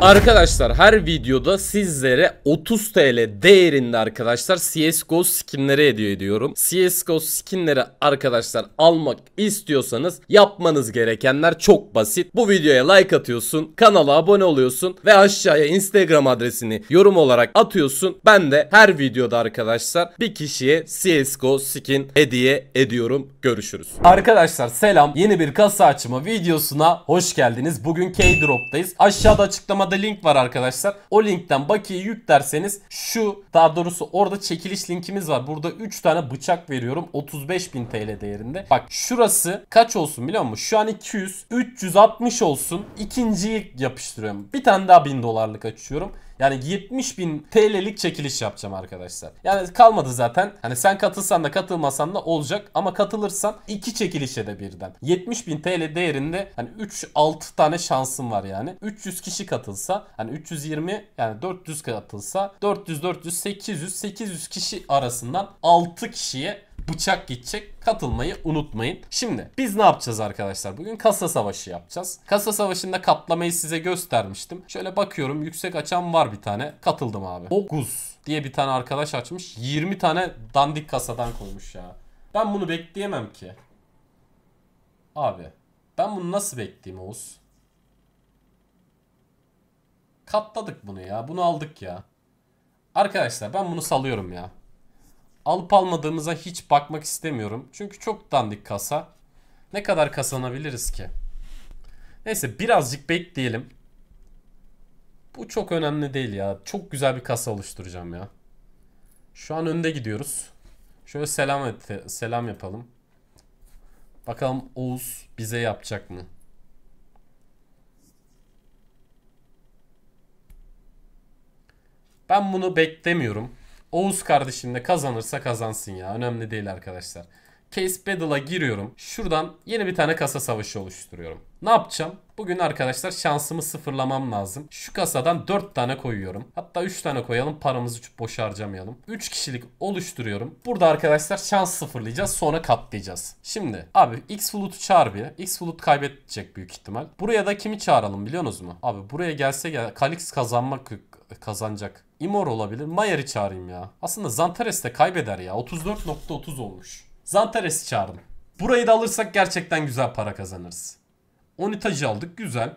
Arkadaşlar her videoda sizlere 30 TL değerinde arkadaşlar CSGO skinleri hediye ediyorum. CSGO skinleri arkadaşlar almak istiyorsanız yapmanız gerekenler çok basit. Bu videoya like atıyorsun, kanala abone oluyorsun ve aşağıya Instagram adresini yorum olarak atıyorsun. Ben de her videoda arkadaşlar bir kişiye CSGO skin hediye ediyorum. Görüşürüz. Arkadaşlar selam. Yeni bir kasa açma videosuna hoş geldiniz. Bugün K-Drop'tayız. Aşağıda açıklama Açıklamada link var arkadaşlar. O linkten bakiyi yüklerseniz şu daha doğrusu orada çekiliş linkimiz var. Burada 3 tane bıçak veriyorum. 35.000 TL değerinde. Bak şurası kaç olsun biliyor musun? Şu an 200. 360 olsun. İkinciyi yapıştırıyorum. Bir tane daha 1000 dolarlık açıyorum. Yani 70 bin TL'lik çekiliş yapacağım arkadaşlar. Yani kalmadı zaten. Hani sen katılsan da katılmasan da olacak. Ama katılırsan iki çekilişe de birden. 70 bin TL değerinde hani 3-6 tane şansım var yani. 300 kişi katılsa hani 320 yani 400 katılsa 400 400 800 800 kişi arasından 6 kişiye bıçak gidecek. Katılmayı unutmayın. Şimdi biz ne yapacağız arkadaşlar? Bugün kasa savaşı yapacağız. Kasa savaşında katlamayı size göstermiştim. Şöyle bakıyorum yüksek açan var bir tane. Katıldım abi. 9 diye bir tane arkadaş açmış. 20 tane dandik kasadan koymuş ya. Ben bunu bekleyemem ki. Abi ben bunu nasıl bekleyeyim Oğuz? Katladık bunu ya. Bunu aldık ya. Arkadaşlar ben bunu salıyorum ya. Alıp almadığımıza hiç bakmak istemiyorum. Çünkü çok dandik kasa. Ne kadar kazanabiliriz ki? Neyse birazcık bekleyelim. Bu çok önemli değil ya. Çok güzel bir kasa oluşturacağım ya. Şu an önde gidiyoruz. Şöyle selam et, selam yapalım. Bakalım Oğuz bize yapacak mı? Ben bunu beklemiyorum. Oğuz kardeşim de kazanırsa kazansın ya. Önemli değil arkadaşlar. Case Battle'a giriyorum. Şuradan yeni bir tane kasa savaşı oluşturuyorum. Ne yapacağım? Bugün arkadaşlar şansımı sıfırlamam lazım. Şu kasadan 4 tane koyuyorum. Hatta 3 tane koyalım paramızı boş harcamayalım. 3 kişilik oluşturuyorum. Burada arkadaşlar şans sıfırlayacağız sonra katlayacağız. Şimdi abi X Flut'u çağır bir. X Flut kaybedecek büyük ihtimal. Buraya da kimi çağıralım biliyorsunuz mu? Abi buraya gelse gel Kalix kazanmak kazanacak. Imor olabilir. Mayer'i çağırayım ya. Aslında Zantares de kaybeder ya. 34.30 olmuş. Zantares'i çağırdım. Burayı da alırsak gerçekten güzel para kazanırız. Onitacı aldık. Güzel.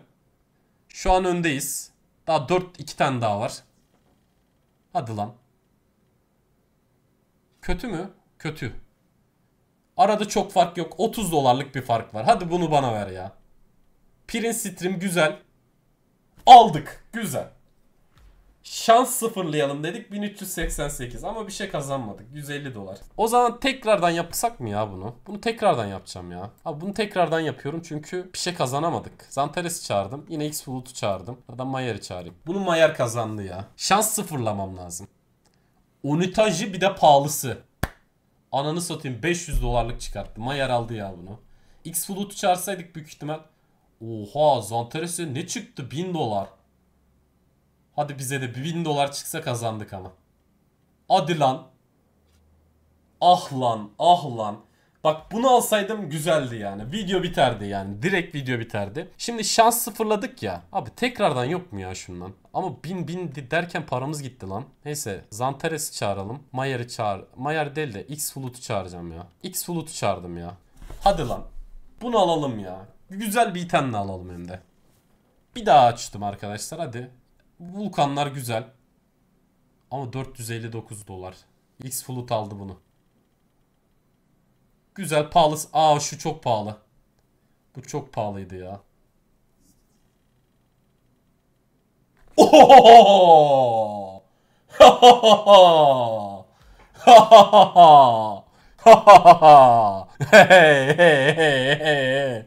Şu an öndeyiz. Daha 4 2 tane daha var. Hadi lan. Kötü mü? Kötü. Arada çok fark yok. 30 dolarlık bir fark var. Hadi bunu bana ver ya. Prince Stream güzel. Aldık. Güzel şans sıfırlayalım dedik 1388 ama bir şey kazanmadık 150 dolar. O zaman tekrardan yapsak mı ya bunu? Bunu tekrardan yapacağım ya. Abi bunu tekrardan yapıyorum çünkü bir şey kazanamadık. Zantares'i çağırdım. Yine X Bulut'u çağırdım. Adam Mayer'i çağırayım. Bunu Mayer kazandı ya. Şans sıfırlamam lazım. Unitajı bir de pahalısı. Ananı satayım 500 dolarlık çıkarttı. Mayer aldı ya bunu. X Bulut'u çağırsaydık büyük ihtimal. Oha Zantares'e ne çıktı 1000 dolar. Hadi bize de 1000 dolar çıksa kazandık ama. Hadi lan. Ah lan ah lan. Bak bunu alsaydım güzeldi yani. Video biterdi yani. Direkt video biterdi. Şimdi şans sıfırladık ya. Abi tekrardan yok mu ya şundan? Ama bin bin derken paramız gitti lan. Neyse Zantares'i çağıralım. Mayer'i çağır. Mayer değil de X çağıracağım ya. X çağırdım ya. Hadi lan. Bunu alalım ya. Güzel bir itemle alalım hem de. Bir daha açtım arkadaşlar hadi. Vulkanlar güzel. Ama 459 dolar. X Flut aldı bunu. Güzel pahalı. Aa şu çok pahalı. Bu çok pahalıydı ya. Ohohoho! hey hey hey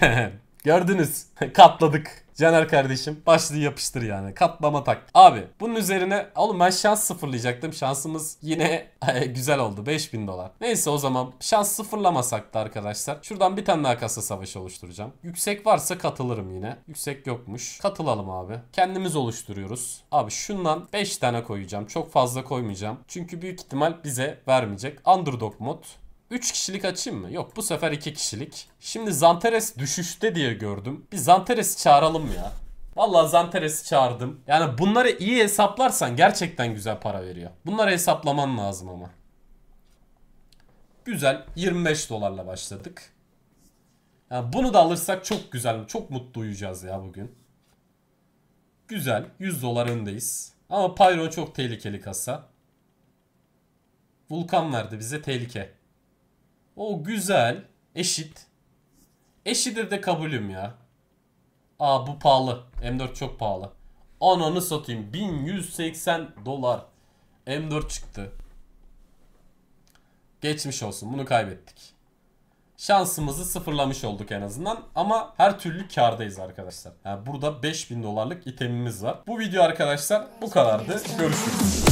hey Gördünüz. Katladık. Caner kardeşim başlığı yapıştır yani. Katlama tak. Abi bunun üzerine oğlum ben şans sıfırlayacaktım. Şansımız yine güzel oldu. 5000 dolar. Neyse o zaman şans sıfırlamasak da arkadaşlar. Şuradan bir tane daha kasa savaşı oluşturacağım. Yüksek varsa katılırım yine. Yüksek yokmuş. Katılalım abi. Kendimiz oluşturuyoruz. Abi şundan 5 tane koyacağım. Çok fazla koymayacağım. Çünkü büyük ihtimal bize vermeyecek. Underdog mod. 3 kişilik açayım mı? Yok bu sefer 2 kişilik. Şimdi Zanteres düşüşte diye gördüm. Bir Zanteres çağıralım ya. Vallahi Zanteres'i çağırdım. Yani bunları iyi hesaplarsan gerçekten güzel para veriyor. Bunları hesaplaman lazım ama. Güzel 25 dolarla başladık. Yani bunu da alırsak çok güzel, çok mutlu uyuyacağız ya bugün. Güzel 100 dolar öndeyiz. Ama Pyro çok tehlikeli kasa. Vulkan verdi bize tehlike. O güzel. Eşit. Eşidir de kabulüm ya. Aa bu pahalı. M4 çok pahalı. Ananı satayım. 1180 dolar. M4 çıktı. Geçmiş olsun. Bunu kaybettik. Şansımızı sıfırlamış olduk en azından. Ama her türlü kardayız arkadaşlar. Yani burada 5000 dolarlık itemimiz var. Bu video arkadaşlar bu kadardı. Görüşürüz.